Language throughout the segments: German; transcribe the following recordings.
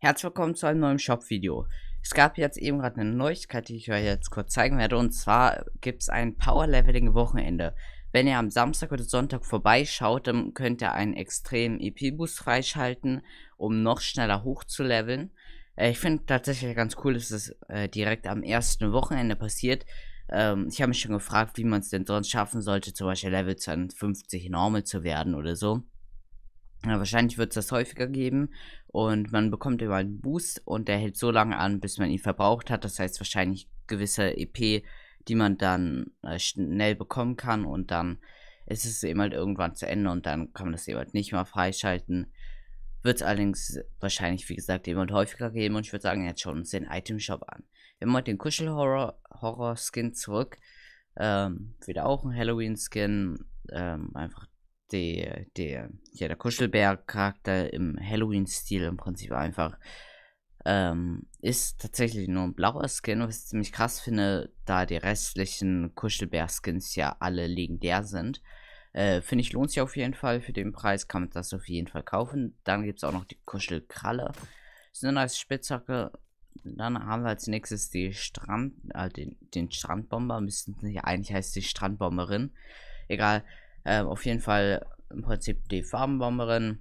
Herzlich willkommen zu einem neuen Shop-Video. Es gab jetzt eben gerade eine Neuigkeit, die ich euch jetzt kurz zeigen werde. Und zwar gibt es ein Power-Leveling-Wochenende. Wenn ihr am Samstag oder Sonntag vorbeischaut, dann könnt ihr einen extremen EP-Boost freischalten, um noch schneller hochzuleveln. Äh, ich finde tatsächlich ganz cool, dass es äh, direkt am ersten Wochenende passiert. Ähm, ich habe mich schon gefragt, wie man es denn sonst schaffen sollte, zum Beispiel Level 52 Normal zu werden oder so. Ja, wahrscheinlich wird es das häufiger geben und man bekommt immer einen Boost und der hält so lange an, bis man ihn verbraucht hat. Das heißt wahrscheinlich gewisse EP, die man dann äh, schnell bekommen kann und dann ist es eben halt irgendwann zu Ende und dann kann man das eben halt nicht mehr freischalten. Wird es allerdings wahrscheinlich, wie gesagt, eben halt häufiger geben und ich würde sagen, jetzt schauen wir uns den Item Shop an. Wir haben heute den Kuschel-Horror-Skin zurück. Ähm, wieder auch ein Halloween-Skin. Ähm, einfach der, der, ja, der Kuschelbär-Charakter im Halloween-Stil im Prinzip einfach. Ähm, ist tatsächlich nur ein blauer Skin, was ich ziemlich krass finde, da die restlichen Kuschelbär-Skins ja alle legendär sind. Äh, finde ich, lohnt sich auf jeden Fall. Für den Preis kann man das auf jeden Fall kaufen. Dann gibt es auch noch die Kuschelkralle. Ist eine nice Spitzhacke. Dann haben wir als nächstes die Strand, äh, den, den Strandbomber. Müssten, ja, eigentlich heißt die Strandbomberin. Egal. Ähm, auf jeden Fall im Prinzip die Farbenbomberin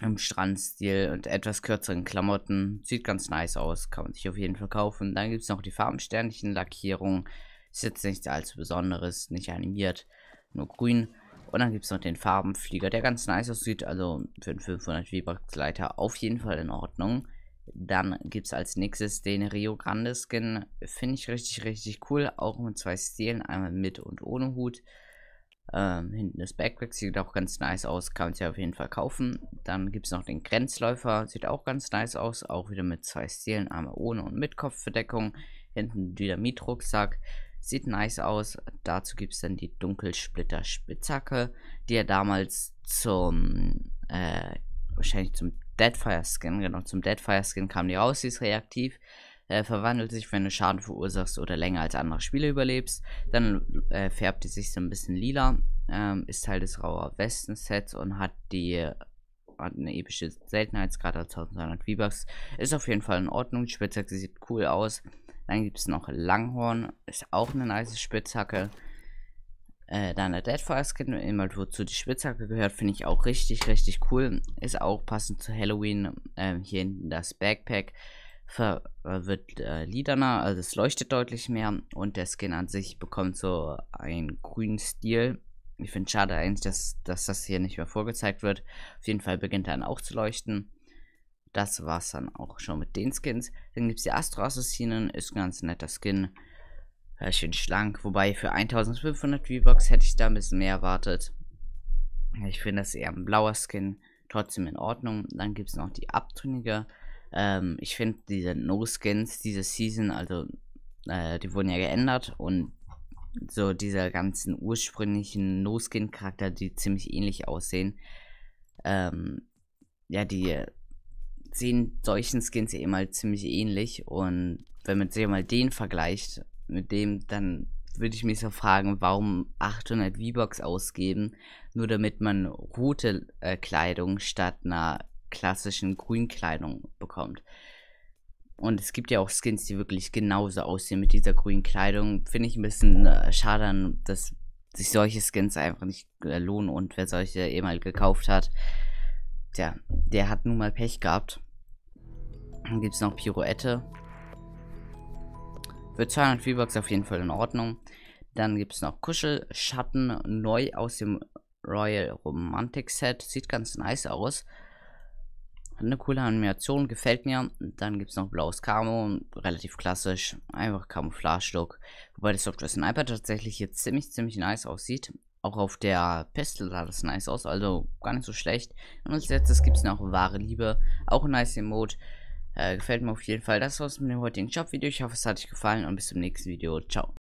im Strandstil und etwas kürzeren Klamotten. Sieht ganz nice aus, kann man sich auf jeden Fall kaufen. Dann gibt es noch die Farbensternchen-Lackierung. Ist jetzt nichts allzu Besonderes, nicht animiert, nur grün. Und dann gibt es noch den Farbenflieger, der ganz nice aussieht. Also für den 500 V-Bucks-Leiter auf jeden Fall in Ordnung. Dann gibt es als nächstes den Rio Grande Skin. Finde ich richtig, richtig cool. Auch mit zwei Stilen, einmal mit und ohne Hut. Ähm, hinten das Backpack sieht auch ganz nice aus, kann man sich auf jeden Fall kaufen. Dann gibt es noch den Grenzläufer, sieht auch ganz nice aus, auch wieder mit zwei Stilen. einmal ohne und mit Kopfverdeckung. Hinten Dynamitrucksack, sieht nice aus. Dazu gibt es dann die Dunkelsplitter Spitzhacke, die er damals zum, äh, wahrscheinlich zum Deadfire Skin, genau, zum Deadfire Skin kam die raus, sie ist reaktiv äh, verwandelt sich, wenn du Schaden verursachst oder länger als andere Spiele überlebst. Dann äh, färbt die sich so ein bisschen lila, ähm, ist Teil des Rauer Westen-Sets und hat die hat eine epische Seltenheitsgrad als 1200 V-Bucks. Ist auf jeden Fall in Ordnung. Die Spitzhacke sieht cool aus. Dann gibt es noch Langhorn, ist auch eine nice Spitzhacke. Äh, dann der Deadfire Skin, immer wozu die Spitzhacke gehört, finde ich auch richtig, richtig cool. Ist auch passend zu Halloween. Ähm, hier hinten das Backpack. Äh, wird äh, liederner, also es leuchtet deutlich mehr und der Skin an sich bekommt so einen grünen Stil. Ich finde es schade eigentlich, dass, dass das hier nicht mehr vorgezeigt wird. Auf jeden Fall beginnt er dann auch zu leuchten. Das war es dann auch schon mit den Skins. Dann gibt es die Astro Assassinen, ist ein ganz netter Skin. Äh, schön schlank, wobei für 1500 v box hätte ich da ein bisschen mehr erwartet. Ich finde das eher ein blauer Skin, trotzdem in Ordnung. Dann gibt es noch die Abtrünnige. Ähm, ich finde diese No-Skins diese Season, also äh, die wurden ja geändert und so diese ganzen ursprünglichen No-Skin-Charakter, die ziemlich ähnlich aussehen, ähm, ja, die sehen solchen Skins eben halt ziemlich ähnlich und wenn man sich mal den vergleicht mit dem, dann würde ich mich so fragen, warum 800 V-Bucks ausgeben, nur damit man rote äh, Kleidung statt einer klassischen Grünkleidung bekommt. Und es gibt ja auch Skins, die wirklich genauso aussehen mit dieser grünen Kleidung. Finde ich ein bisschen äh, schade, dass sich solche Skins einfach nicht äh, lohnen. Und wer solche eh mal gekauft hat, tja, der hat nun mal Pech gehabt. Dann gibt es noch Pirouette. Für 200 V-Bucks auf jeden Fall in Ordnung. Dann gibt es noch Kuschelschatten, neu aus dem Royal Romantic Set. Sieht ganz nice aus. Eine coole Animation, gefällt mir. Dann gibt es noch blaues Camo, relativ klassisch, einfach Camouflage-Look. Wobei das Software Sniper tatsächlich hier ziemlich, ziemlich nice aussieht. Auch auf der Pistol sah das nice aus, also gar nicht so schlecht. Und als letztes gibt es noch wahre Liebe, auch ein nice Emote. Äh, gefällt mir auf jeden Fall. Das war's mit dem heutigen Shop-Video. Ich hoffe, es hat euch gefallen und bis zum nächsten Video. Ciao.